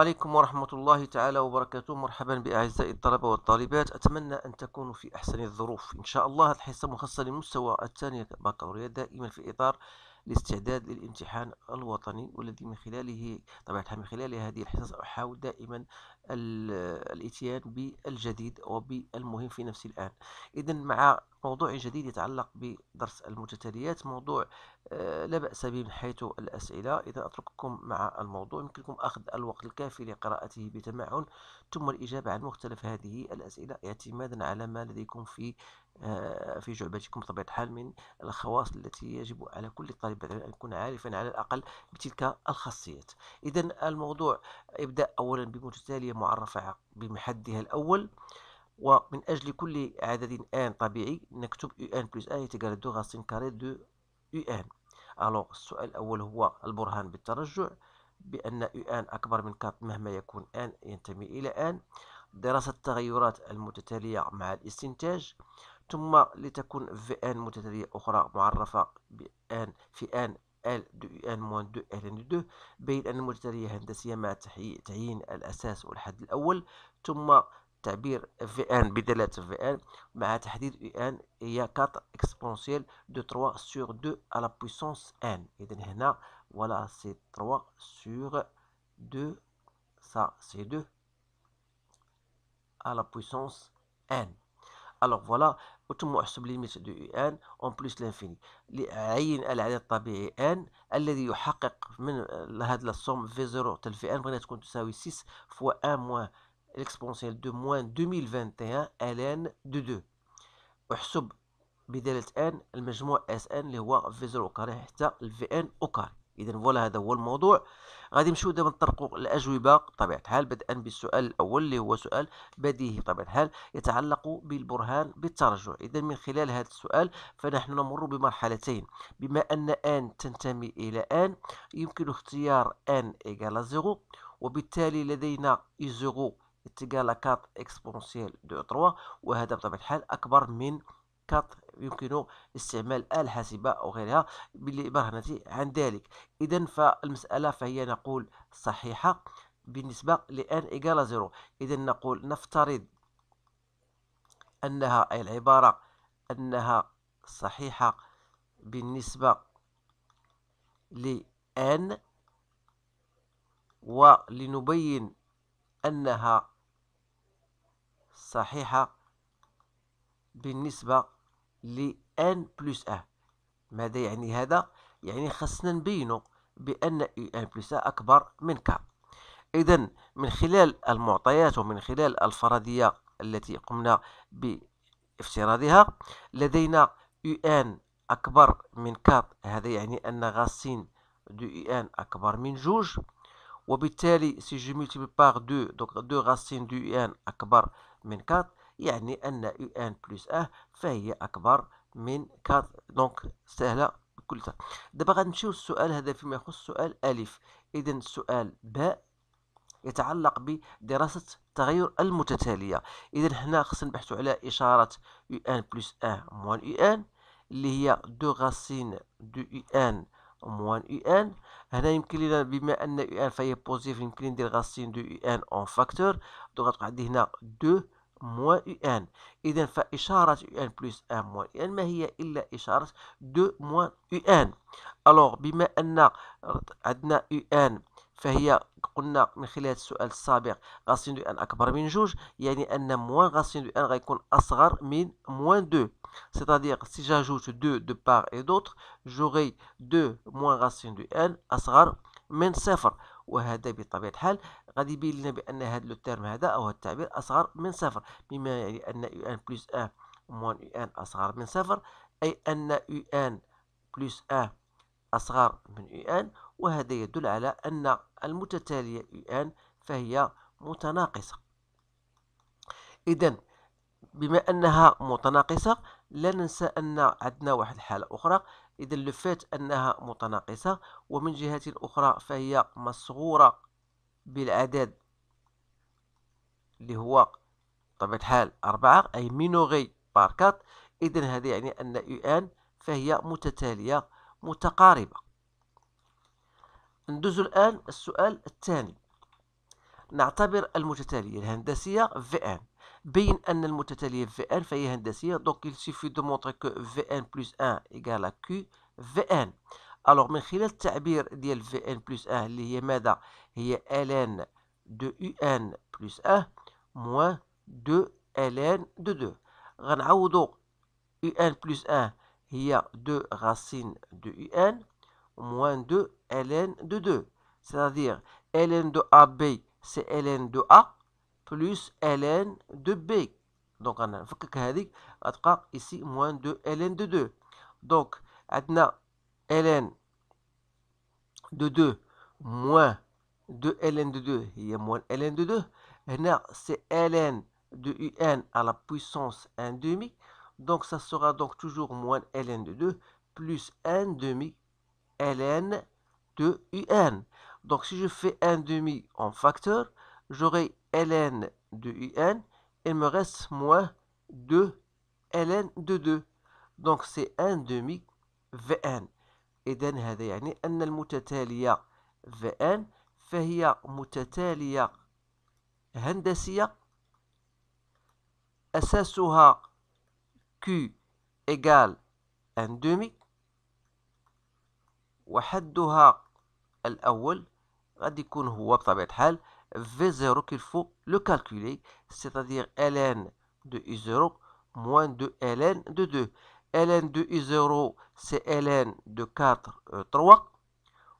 عليكم ورحمة الله تعالى وبركاته مرحبا بأعزائي الطلبة والطالبات أتمنى أن تكونوا في أحسن الظروف إن شاء الله هذه الحصة مخصصة للمستوى الثاني البكالوريا دائما في إطار الاستعداد للامتحان الوطني والذي من خلاله طبعا من خلال هذه الحصص أحاول دائما الاتيان بالجديد وبالمهم في نفس الآن إذا مع موضوع جديد يتعلق بدرس المتتاليات موضوع آه، لا بأس به من حيث الأسئلة إذا أترككم مع الموضوع يمكنكم أخذ الوقت الكافي لقراءته بتمعن ثم الإجابة عن مختلف هذه الأسئلة اعتمادا على ما لديكم في آه، في جعبتكم بطبيعة الحال من الخواص التي يجب على كل طالب أن يكون عارفا على الأقل بتلك الخاصيات إذا الموضوع ابدأ أولا بمتتالية معرفة بمحدها الأول ومن أجل كل عدد ان طبيعي نكتب يو ان بلس ان يتقال دو غاسين كاري دو يو ان ألوغ السؤال الأول هو البرهان بالترجع بأن يو ان أكبر من كات مهما يكون ان ينتمي إلى ان دراسة التغيرات المتتالية مع الاستنتاج ثم لتكون في ان متتالية أخرى معرفة بان في ان ال دو ان موان دو ال ان دو بين أن المتتالية هندسية مع تعيين الأساس والحد الأول ثم تعبير في ان بدلالة في ان مع تحديد في ان هي 4 اكسبونسيال دو 3 سور 2 على بويسونس ان إذا هنا ولا سي 3 سور 2 سا سي 2 à la puissance n. الوغ فوالا وتم احسب ليميت دو اي ان اون بليس لانفيني عين العدد الطبيعي ان الذي يحقق من هاد آه، لا سوم في زيرو تال في ان بغينا تكون تساوي 6 فوا ان موان الاكسبونسيال دو موان 2021 ان دو 2 احسب بدالة ان المجموع اس ان اللي هو في زيرو كاري حتى الفي ان او كاري اذا فوالا هذا هو الموضوع غادي نمشيو دابا نطرقوا الاجوبه بطبيعه الحال بدءا بالسؤال الاول اللي هو سؤال بديهي بطبيعه الحال يتعلق بالبرهان بالترجع اذا من خلال هذا السؤال فنحن نمر بمرحلتين بما ان ان تنتمي الى ان يمكن اختيار ان ايجال زيرو وبالتالي لدينا زيرو اتجاه 4 اكسبونسييل دو 3 وهذا بطبيعه الحال اكبر من كات يمكن استعمال آلة حاسبة أو غيرها بالبرهنة عن ذلك إذا فالمسألة فهي نقول صحيحة بالنسبة لان إيجال زيرو إذا نقول نفترض أنها أي العبارة أنها صحيحة بالنسبة لأن ولنبين أنها صحيحة بالنسبة لان بلس ا ماذا يعني هذا يعني خصنا نبينو بان اي ان بلس ا اكبر من ك اذا من خلال المعطيات ومن خلال الفرضيه التي قمنا بافتراضها لدينا يو ان اكبر من ك هذا يعني ان غاسين دو اي ان اكبر من جوج وبالتالي سي جو ملتيبل باغ دو دونك دو غاسين دو اي ان اكبر من 4 يعني أن إي أن بلس أه فهي أكبر من كاد دونك سهلة بكل سهل دابا غنمشيو للسؤال هذا فيما يخص سؤال ألف إذا السؤال باء يتعلق بدراسة التغير المتتالية إذا هنا خصنا نبحثو على إشارة إي أن بلس أه موان إي أن اللي هي دو غاسين دو إي أن موان إي أن هنا يمكن لنا بما أن إي أن فهي بوزيتيف يمكن ندير غاسين دو إي أن أون فاكتور دونك غتبقى عندي هنا دو موان يو ان إذا فإشارة يو ان بلس ان موان يو ان ما هي إلا إشارة دو موان يو ان ألوغ بما أن عندنا يو ان فهي قلنا من خلال السؤال السابق غاسين دو ان اكبر من جوج يعني ان موان غاسين دو ان غيكون اصغر من موان دو سيتادير سي dire si دو 2 de part et d'autre j'aurai 2 moins racine de اصغر من صفر وهذا بطبيعة الحال غادي يبين لنا بأن هذا لو تيرم هذا أو التعبير أصغر من صفر بما يعني أن يو أن بلس أن موان يو أن أصغر من صفر أي أن يو أن بلس أن أصغر من يو أن وهذا يدل على أن المتتالية يو أن فهي متناقصة إذا بما أنها متناقصة لا ننسى أن عندنا واحد الحالة أخرى إذا لفات أنها متناقصة ومن جهة أخرى فهي مصغورة بالعدد اللي هو طبيعة الحال أربعة أي مينوغي بار كات إذا هذا يعني أن او أن فهي متتالية متقاربة ندوز الآن السؤال الثاني نعتبر المتتالية الهندسية في أن بين أن المتتالية Vn فهي هندسية donc il suffit de montrer que Vn plus 1 إيكال à Q Vn alors من خلال التعبير ديال Vn plus 1 اللي هي ماذا هي ln de Un plus 1 moins 2 ln de 2 غنعوضو Un plus 1 هي 2 racine de Un moins 2 ln de 2 c'est à dire ln de AB c'est ln de A plus ln de b. donc Donc on هذيك غتبقى ici moins 2 ln de 2 Donc. ln de 2 moins 2 ln de 2 Il y a moins ln de 2 هنا c'est ln de un à la puissance 1 demi donc ça sera donc toujours moins ln de 2 plus 1 demi ln de un donc si je fais 1 demi en facteur j'aurai ln de un, il me reste moins 2 ln de 2 Donc c'est 1 demi vn. Et d'un هذا يعني ان المتتاليه في ان فهي متتاليه هندسيه اساسها q égal ان demi وحدها الاول غادي يكون هو بطبيعه الحال V0 qu'il faut le calculer, c'est-à-dire ln de I0 moins 2 ln de 2. ln de I0, c'est ln de 4, e 3,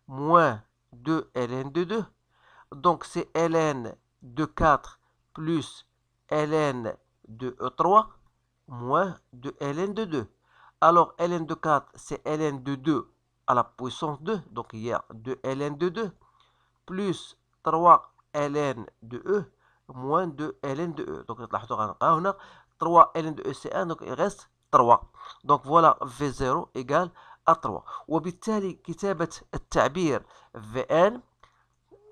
moins 2 ln de 2. Donc, c'est ln de 4 plus ln de 3 moins 2 ln de 2. Alors, ln de 4, c'est ln de 2 à la puissance 2. Donc, il y a 2 ln de 2 plus 3 ln de E moins 2 ln de E. Donc, on a 3 ln de E, c'est 1, donc il reste 3. Donc, voilà, V0 égale à 3. وبالتالي كتابة Vn,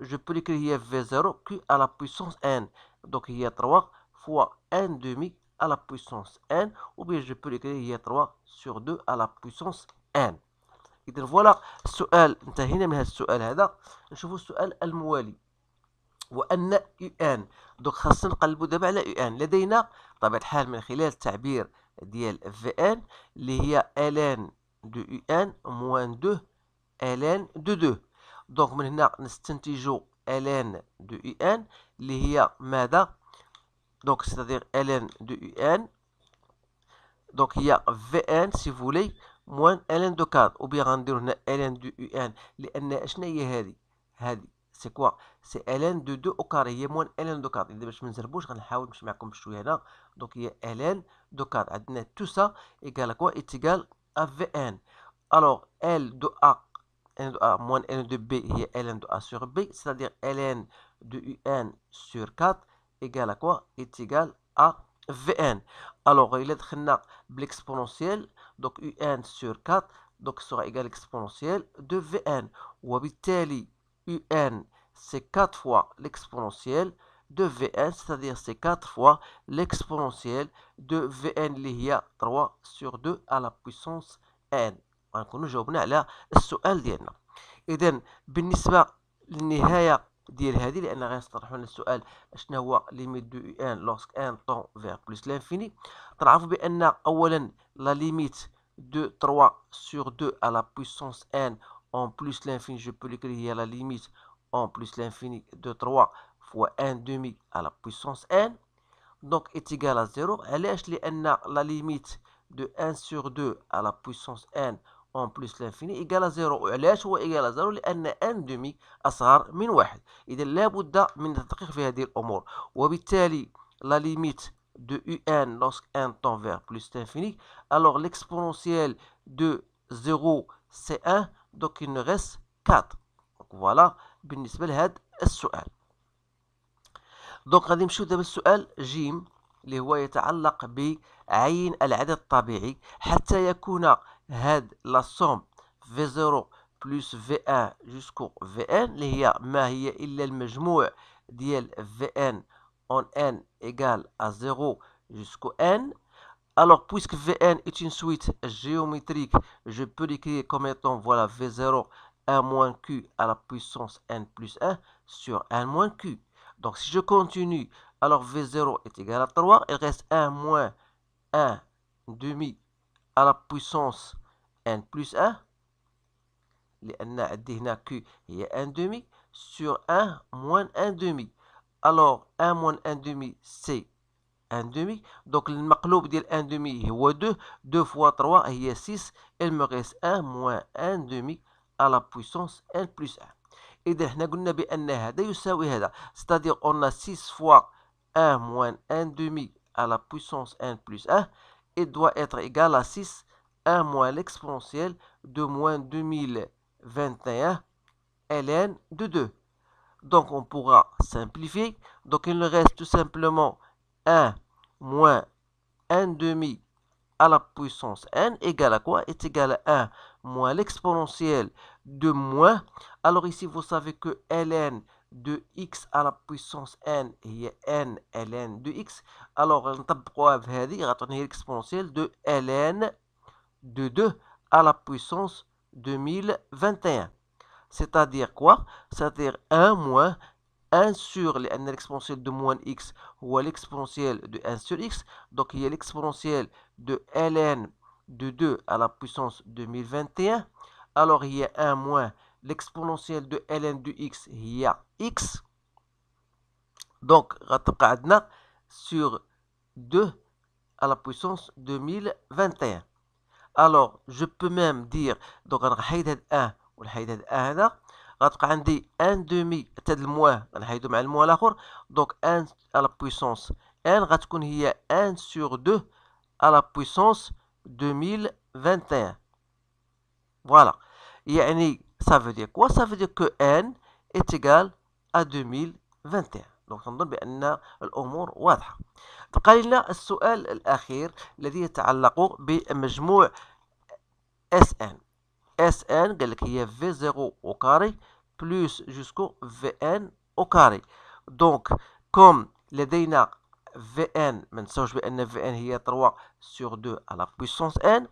je peux l'écrire V0 Q à la puissance n. Donc, il y a 3 fois n demi à la puissance n, ou bien je peux l'écrire a 3 sur 2 à la puissance n. Voilà, فوالا السؤال انتهينا من هذا السؤال هذا نشوفوا السؤال وأن ان دوك خاصنا نقلبو دابا على ان لدينا طبعا الحال من خلال التعبير ديال في ان اللي هي الان دو ان موان دو الان دو دو دونك من هنا نستنتجو الان دو ان اللي هي ماذا دونك ستادير الان دو ان دونك هي في ان سي فولي موان الان دو كاد وبيا غنديرو هنا الان دو ان لان شناهي هي هذه هذه C'est quoi? C'est ln de 2 au carré, il y a moins ln de 4. Donc, il y a ln de 4. Tout ça est égal à quoi Est égal à Vn. Alors, ln de A moins ln de B est Ln de A sur B, c'est-à-dire Ln de UN sur 4 égale à quoi? Est égal à Vn. Alors, il est l'exponentiel Donc, Un sur 4. Donc, sera égal à l'exponentiel de Vn. Vous un, c'est 4 fois l'exponentielle de Vn, c'est-à-dire c'est 4 fois l'exponentielle de Vn, qui est 3 sur 2 à la puissance n. Donc, nous avons la question de la question. Et donc, pour la fin de cette ديال هذه لان غنطرحوا السؤال شنو هو ليميت دو ان لوسك ان طون فير بلس لانفيني تعرفوا بان اولا la limite de 3 sur 2 à la puissance n en plus l'infini, je peux l'écrire à la limite en plus l'infini de 3 fois n demi à la puissance n, donc est égal à 0. La limite de 1 sur 2 à la puissance n en plus l'infini égale à 0 وعلاش هو à à 0. n دومي est من واحد إذا لابد من التدقيق في هذه الأمور وبالتالي la limite de un lorsque n tend vers plus l'infini alors l'exponentielle de 0 c'est 1 دوك il ne reste 4 دونك فوالا بالنسبه لهذا السؤال دونك غادي نمشيو دابا السؤال جيم اللي هو يتعلق بعين العدد الطبيعي حتى يكون هاد لا سوم في 0 بلس في ان جوسكو في ان اللي هي ما هي الا المجموع ديال في ان اون ان ايغال ا 0 جوسكو ان Alors, puisque Vn est une suite géométrique, je peux l'écrire comme étant, voilà, V0, 1 moins Q à la puissance n plus 1 sur N moins Q. Donc, si je continue, alors V0 est égal à 3. Il reste 1 moins 1 demi à la puissance n plus 1. لأن عندي Q 1 demi sur 1 moins 1 demi. Alors, 1 moins 1 demi, c'est 1,5. Donc, le المقلوب ديال 1,5 demi 2 2 fois 3 هي 6 il me reste 1 moins 1,5 à la puissance n plus 1 Et اذا حنا قلنا بان C'est-à-dire on a 6 fois 1 moins 1,5 à la puissance n plus 1 il doit être égal à 6 1 moins l'exponentiel de moins 2021 ln de 2 donc on pourra simplifier donc il nous reste tout simplement 1 moins 1 demi à la puissance n égale à quoi Est égal à 1 moins l'exponentielle de moins. Alors ici, vous savez que ln de x à la puissance n est n ln de x. Alors, on بهذه غتعطيني l'exponentielle de ln de 2 à la puissance 2021. C'est-à-dire quoi C'est-à-dire 1 moins 1 sur l'exponentielle de moins x ou l'exponentielle de 1 sur x. Donc il y a l'exponentielle de ln de 2 à la puissance 2021. Alors il y a 1 moins l'exponentielle de ln de x, il y a x. Donc, sur 2 à la puissance 2021. Alors, je peux même dire, donc, on 1 ou 1 غتبقى عندي ان دومي حتى الموا غنحيدو مع المواه الاخر دونك ان على بويسونس ان غتكون هي ان سور دو على بويسونس 2021 فوالا يعني ça veut كوا quoi ça veut dire que n 2021 دونك تنظن بان الامور واضحه تبقى لنا السؤال الاخير الذي يتعلق بمجموع اس ان SN قال لك هي V0 au carré plus jusqu'au VN au carré Donc, comme les لدينا VN ما نساوش بأن VN a 3 sur 2 à la puissance N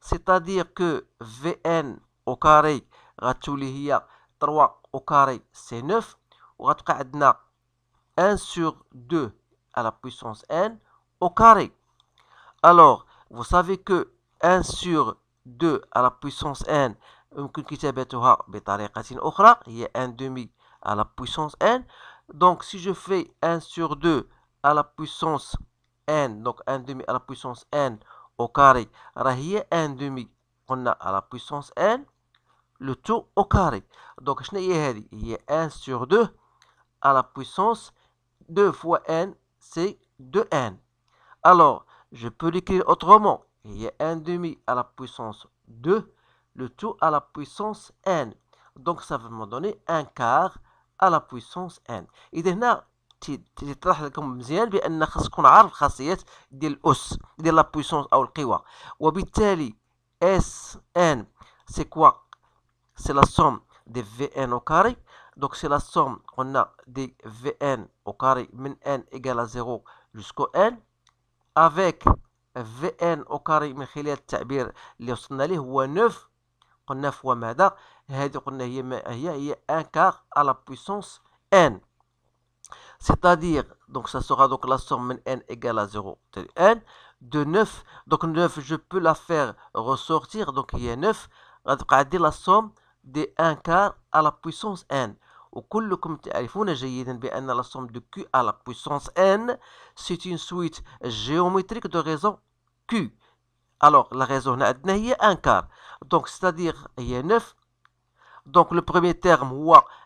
c'est-à-dire que VN au carré il y a 3 au carré c'est 9 Ou il y a 1 sur 2 à la puissance N au carré alors vous savez que 1 sur 2 à la puissance n يمكن كتابتها بطريقة هي 1 demi à la puissance n donc si je fais 1 sur 2 à la puissance n donc 1 demi à la puissance n au carré y هي 1 demi qu'on a à la puissance n le tout au carré donc je Il y a 1 sur 2 à la puissance 2 fois n c'est 2n alors je peux l'écrire autrement il y a demi à la puissance 2, le tout à la puissance n. Donc ça va me donner un quart à la puissance n. et هنا تيطرح لكم مزيان بان خاص تكون عارف خاصيات ديال الأس ديال لا بويسونس la القوى وبالتالي اس ان c'est كوا سي لا سوم دي في ان Donc كاري دونك سي لا سوم قلنا دي في au carré, كاري من ان à 0 جوسكو في ان او كاري من خلال التعبير اللي وصلنا ليه هو 9 قلنا فوا ماذا هذه قلنا هي ما هي هي ان كار ا لا بويسونس ان C'est-à-dire, donc ça sera donc la somme n égale à 0 de n de 9. Donc 9, je peux la faire ressortir. Donc il y a 9. dire la somme des 1 quart à la puissance n. وكلكم تعرفون جيدا بأن la somme de q à la puissance n c'est une suite géométrique de raisons Q. Alors, la raison est 1 quart. Donc, c'est-à-dire, il y a 9. Donc, le premier terme,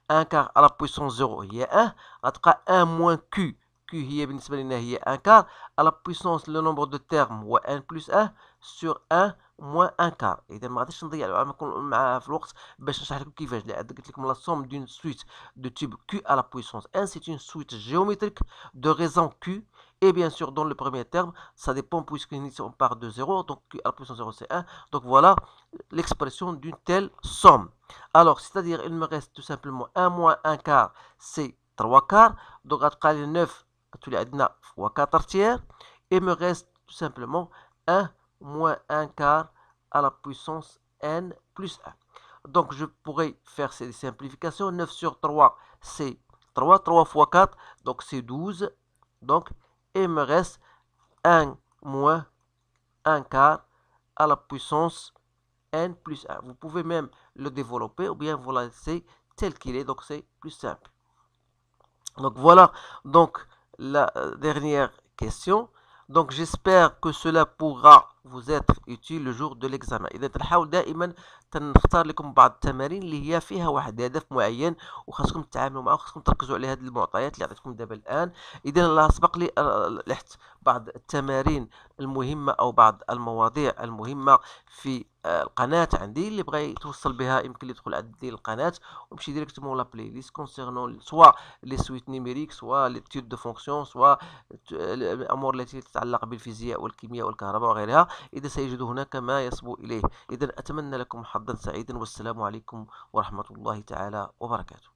1 quart à la puissance 0, il y a 1. En tout cas, 1 moins Q. Q, il y a 1 quart. À la puissance, le nombre de termes, ou 1 plus 1, sur 1 moins 1 quart. Et de ma déchante, dire y a que la somme d'une suite de tubes Q à la puissance 1. C'est une suite géométrique de raison Q. Et bien sûr, dans le premier terme, ça dépend puisqu'on part de 0, donc à la puissance 0 c'est 1. Donc voilà l'expression d'une telle somme. Alors, c'est-à-dire, il me reste tout simplement 1 moins 1 quart, c'est 3 quarts. Donc, à 9, tu l'as fois 4 tiers. Il me reste tout simplement 1 moins 1 quart à la puissance n plus 1. Donc, je pourrais faire ces simplifications. 9 sur 3, c'est 3. 3 fois 4, donc c'est 12. Donc, il me reste 1 moins 1 quart à la puissance n plus 1. Vous pouvez même le développer ou bien vous laisser tel qu'il est, donc c'est plus simple. Donc voilà donc la euh, dernière question. Donc j'espère que cela pourra فوزات utile le jour دو ليكزامان اذا تنحاول دائما تنختار لكم بعض التمارين اللي هي فيها واحد الهدف معين وخاصكم تتعاملوا معه وخاصكم تركزوا على هذه المعطيات اللي عطيتكم دابا الان اذا سبق لي لحت بعض التمارين المهمه او بعض المواضيع المهمه في القناه عندي اللي بغى يتوصل بها يمكن يدخل يدخل ديال القناه ويمشي ديريكتومون لا بلاي ليست كونسيرنون سوا لي سويت نيميريك سوا لي تيود دو فونكسيون سوا الامور التي تتعلق بالفيزياء والكيمياء والكهرباء وغيرها اذا سيجد هناك ما يصبو اليه اذا اتمنى لكم حظا سعيدا والسلام عليكم ورحمه الله تعالى وبركاته